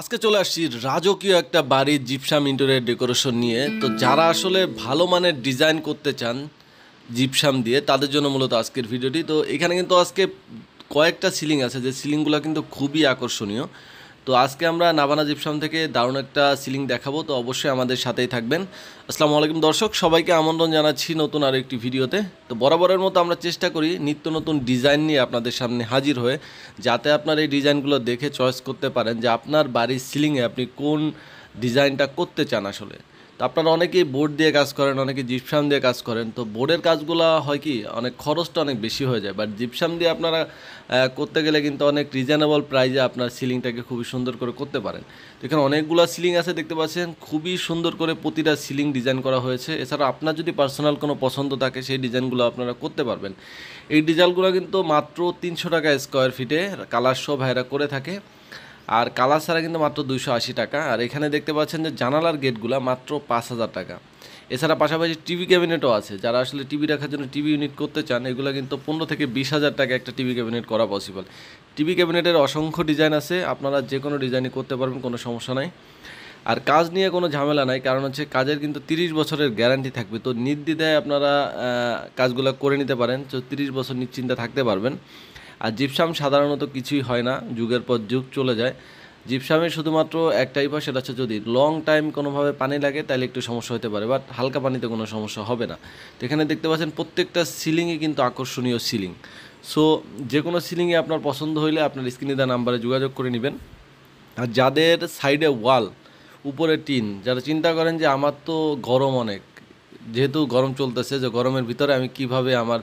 আজকে চলে আসছি রাজকীয় একটা বাড়ির জিপসাম ইন্টেরিয়ার ডেকোরেশন নিয়ে তো যারা আসলে ভালো মানের ডিজাইন করতে চান জিপসাম দিয়ে তাদের জন্য মূলত আজকের ভিডিওটি তো এখানে কিন্তু আজকে কয়েকটা সিলিং আছে যে সিলিংগুলো কিন্তু খুবই আকর্ষণীয় তো আজকে আমরা নাভানা জিপসাম থেকে দারুণ একটা সিলিং দেখাবো তো অবশ্যই আমাদের সাথেই থাকবেন আসসালামু আলাইকুম দর্শক সবাইকে আমন্ত্রণ জানাচ্ছি নতুন আর একটি ভিডিওতে তো বরাবরের মতো আমরা চেষ্টা করি নিত্য নতুন ডিজাইন নিয়ে আপনাদের সামনে হাজির হয়ে যাতে আপনার এই ডিজাইনগুলো দেখে চয়েস করতে পারেন যে আপনার বাড়ির সিলিংয়ে আপনি কোন ডিজাইনটা করতে চান আসলে তো আপনারা অনেকেই বোর্ড দিয়ে কাজ করেন অনেকে জিপসাম দিয়ে কাজ করেন তো বোর্ডের কাজগুলো হয় কি অনেক খরচটা অনেক বেশি হয়ে যায় বাট জিপসাম দিয়ে আপনারা করতে গেলে কিন্তু অনেক রিজনেবল প্রাইজে আপনার সিলিংটাকে খুবই সুন্দর করে করতে পারেন তো এখানে অনেকগুলো সিলিং আছে দেখতে পাচ্ছেন খুবই সুন্দর করে প্রতিটা সিলিং ডিজাইন করা হয়েছে এছাড়া আপনার যদি পার্সোনাল কোনো পছন্দ থাকে সেই ডিজাইনগুলো আপনারা করতে পারবেন এই ডিজাইনগুলো কিন্তু মাত্র তিনশো টাকা স্কোয়ার ফিটে কালার শো ভাইরা করে থাকে আর কালার ছাড়া কিন্তু মাত্র দুশো আশি টাকা আর এখানে দেখতে পাচ্ছেন যে জানালার গেটগুলো মাত্র পাঁচ হাজার টাকা এছাড়া পাশাপাশি টিভি ক্যাবিনেটও আছে যারা আসলে টিভি রাখার জন্য টিভি ইউনিট করতে চান এগুলো কিন্তু পনেরো থেকে বিশ হাজার টাকা একটা টিভি ক্যাবিনেট করা পসিবল টিভি ক্যাবিনেটের অসংখ্য ডিজাইন আছে আপনারা যে কোনো ডিজাইনই করতে পারবেন কোনো সমস্যা নাই আর কাজ নিয়ে কোনো ঝামেলা নাই কারণ হচ্ছে কাজের কিন্তু তিরিশ বছরের গ্যারান্টি থাকবে তো নির্দ্বিধায় আপনারা কাজগুলো করে নিতে পারেন তো তিরিশ বছর নিশ্চিন্তা থাকতে পারবেন আর জিপসাম সাধারণত কিছুই হয় না যুগের পর যুগ চলে যায় জিপসামের শুধুমাত্র একটাই পা সেটা হচ্ছে যদি লং টাইম কোনোভাবে পানি লাগে তাহলে একটু সমস্যা হতে পারে বাট হালকা পানিতে কোনো সমস্যা হবে না তো এখানে দেখতে পাচ্ছেন প্রত্যেকটা সিলিংই কিন্তু আকর্ষণীয় সিলিং সো যে কোনো সিলিংয়ে আপনার পছন্দ হইলে আপনার স্ক্রিনে দেওয়া নাম্বারে যোগাযোগ করে নেবেন আর যাদের সাইডে ওয়াল উপরে টিন যারা চিন্তা করেন যে আমার তো গরম অনেক যেহেতু গরম চলতেছে যে গরমের ভিতরে আমি কিভাবে আমার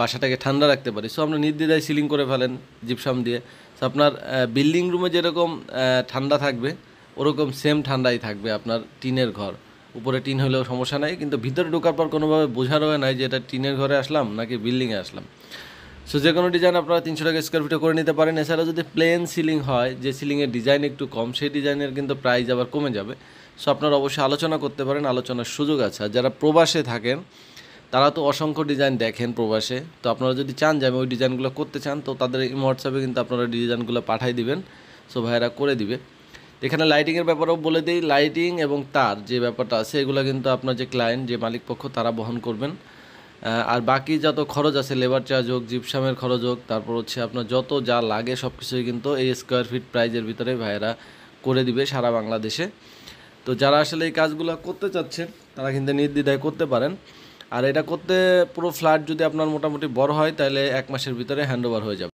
বাসাটাকে ঠান্ডা রাখতে পারি সো আপনার নির্দ্বিধায় সিলিং করে ফেলেন জিপসাম দিয়ে সো আপনার বিল্ডিং রুমে যেরকম ঠান্ডা থাকবে ওরকম সেম ঠান্ডাই থাকবে আপনার টিনের ঘর উপরে টিন হলেও সমস্যা নাই কিন্তু ভিতরে ঢোকার পর কোনোভাবে বোঝারও নাই যে এটা টিনের ঘরে আসলাম নাকি বিল্ডিংয়ে আসলাম সো যে কোনো ডিজাইন আপনারা তিনশো টাকা স্কোয়ার ফিটে করে নিতে পারেন এছাড়াও যদি প্লেন সিলিং হয় যে সিলিংয়ের ডিজাইন একটু কম সেই ডিজাইনের কিন্তু প্রাইস আবার কমে যাবে সো আপনারা অবশ্যই আলোচনা করতে পারেন আলোচনার সুযোগ আছে আর যারা প্রবাসে থাকেন তারা তো অসংখ্য ডিজাইন দেখেন প্রবাসে তো আপনারা যদি চান যে আমি ওই ডিজাইনগুলো করতে চান তো তাদের হোয়াটসঅ্যাপে কিন্তু আপনারা ডিজাইনগুলো পাঠাই দিবেন সো ভাইয়েরা করে দিবে এখানে লাইটিংয়ের ব্যাপারেও বলে দিই লাইটিং এবং তার যে ব্যাপারটা আছে এগুলো কিন্তু আপনার যে ক্লায়েন্ট যে মালিকপক্ষ তারা বহন করবেন আর বাকি যত খরচ আছে লেবার চার্জ হোক জিপসামের খরচ হোক তারপর হচ্ছে আপনার যত যা লাগে সব কিছুই কিন্তু এই স্কোয়ার ফিট প্রাইজের ভিতরে ভাইয়েরা করে দিবে সারা বাংলাদেশে তো যারা আসলে এই কাজগুলো করতে চাচ্ছেন তারা কিন্তু নির্দ্বিধায় করতে পারেন আর এটা করতে পুরো ফ্ল্যাট যদি আপনার মোটামুটি বড় হয় তাহলে এক মাসের ভিতরে হ্যান্ডওভার হয়ে যাবে